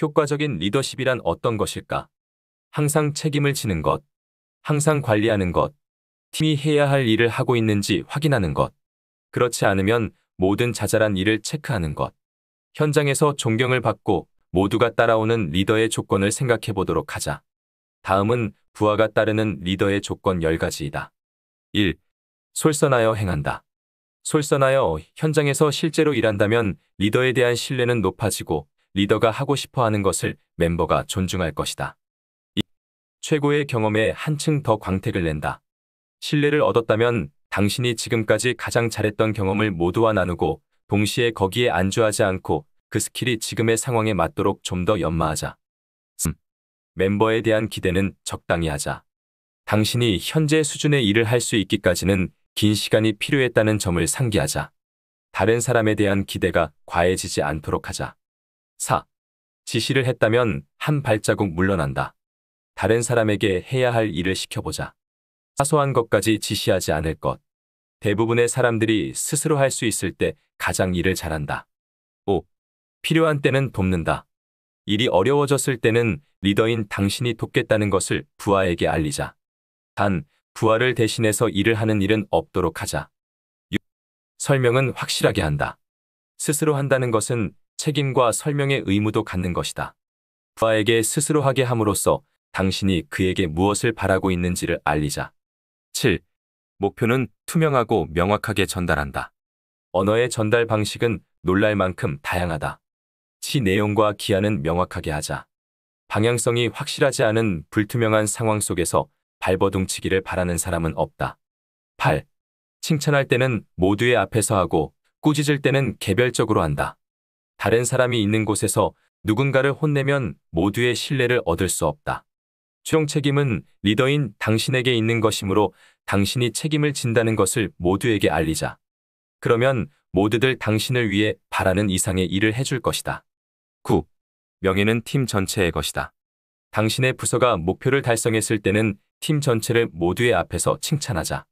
효과적인 리더십이란 어떤 것일까? 항상 책임을 지는 것, 항상 관리하는 것, 팀이 해야 할 일을 하고 있는지 확인하는 것, 그렇지 않으면 모든 자잘한 일을 체크하는 것, 현장에서 존경을 받고 모두가 따라오는 리더의 조건을 생각해 보도록 하자. 다음은 부하가 따르는 리더의 조건 10가지이다. 1. 솔선하여 행한다. 솔선하여 현장에서 실제로 일한다면 리더에 대한 신뢰는 높아지고 리더가 하고 싶어 하는 것을 멤버가 존중할 것이다. 최고의 경험에 한층 더 광택을 낸다. 신뢰를 얻었다면 당신이 지금까지 가장 잘했던 경험을 모두와 나누고 동시에 거기에 안주하지 않고 그 스킬이 지금의 상황에 맞도록 좀 더 연마하자. 음. 멤버에 대한 기대는 적당히 하자. 당신이 현재 수준의 일을 할 수 있기까지는 긴 시간이 필요했다는 점을 상기하자. 다른 사람에 대한 기대가 과해지지 않도록 하자. 4. 지시를 했다면 한 발자국 물러난다. 다른 사람에게 해야 할 일을 시켜보자. 사소한 것까지 지시하지 않을 것. 대부분의 사람들이 스스로 할 수 있을 때 가장 일을 잘한다. 5. 필요한 때는 돕는다. 일이 어려워졌을 때는 리더인 당신이 돕겠다는 것을 부하에게 알리자. 단, 부하를 대신해서 일을 하는 일은 없도록 하자. 6. 설명은 확실하게 한다. 스스로 한다는 것은 책임과 설명의 의무도 갖는 것이다. 부하에게 스스로 하게 함으로써 당신이 그에게 무엇을 바라고 있는지를 알리자. 7. 목표는 투명하고 명확하게 전달한다. 언어의 전달 방식은 놀랄 만큼 다양하다. 시 내용과 기한은 명확하게 하자. 방향성이 확실하지 않은 불투명한 상황 속에서 발버둥치기를 바라는 사람은 없다. 8. 칭찬할 때는 모두의 앞에서 하고 꾸짖을 때는 개별적으로 한다. 다른 사람이 있는 곳에서 누군가를 혼내면 모두의 신뢰를 얻을 수 없다. 최종 책임은 리더인 당신에게 있는 것이므로 당신이 책임을 진다는 것을 모두에게 알리자. 그러면 모두들 당신을 위해 바라는 이상의 일을 해줄 것이다. 9. 명예는 팀 전체의 것이다. 당신의 부서가 목표를 달성했을 때는 팀 전체를 모두의 앞에서 칭찬하자.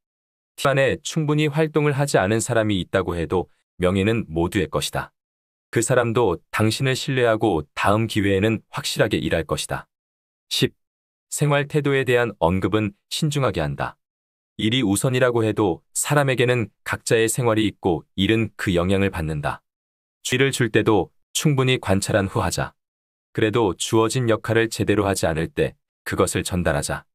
팀 안에 충분히 활동을 하지 않은 사람이 있다고 해도 명예는 모두의 것이다. 그 사람도 당신을 신뢰하고 다음 기회에는 확실하게 일할 것이다. 10. 생활 태도에 대한 언급은 신중하게 한다. 일이 우선이라고 해도 사람에게는 각자의 생활이 있고 일은 그 영향을 받는다. 주를줄 때도 충분히 관찰한 후 하자. 그래도 주어진 역할을 제대로 하지 않을 때 그것을 전달하자.